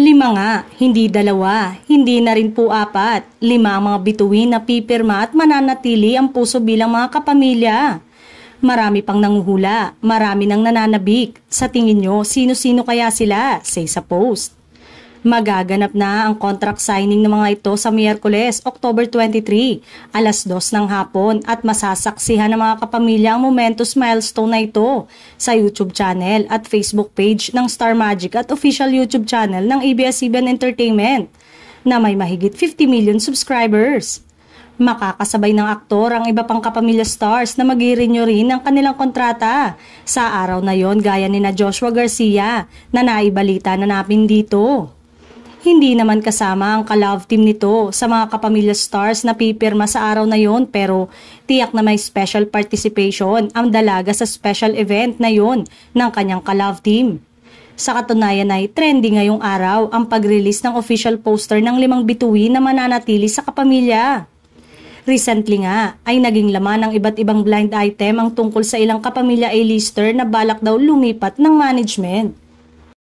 Lima nga, hindi dalawa, hindi na rin po apat. Lima mga bituin na pipirma at mananatili ang puso bilang mga kapamilya. Marami pang nanguhula, marami nang nananabik. Sa tingin nyo, sino-sino kaya sila? Say sa post. Magaganap na ang contract signing ng mga ito sa Miyerkules, October 23, alas 2 ng hapon at masasaksihan ng mga kapamilya ang momentous milestone na ito sa YouTube channel at Facebook page ng Star Magic at official YouTube channel ng ABS-CBN Entertainment na may mahigit 50 million subscribers. Makakasabay ng aktor ang iba pang kapamilya stars na mag renew rin ang kanilang kontrata. Sa araw na yon gaya ni na Joshua Garcia na naibalita na namin dito. Hindi naman kasama ang kalove team nito sa mga kapamilya stars na pipirma sa araw na yon pero tiyak na may special participation ang dalaga sa special event na yon ng kanyang kalove team. Sa katunayan ay trending ngayong araw ang pag-release ng official poster ng limang bituin na mananatili sa kapamilya. Recently nga ay naging laman ng iba't ibang blind item ang tungkol sa ilang kapamilya A-lister na balak daw lumipat ng management.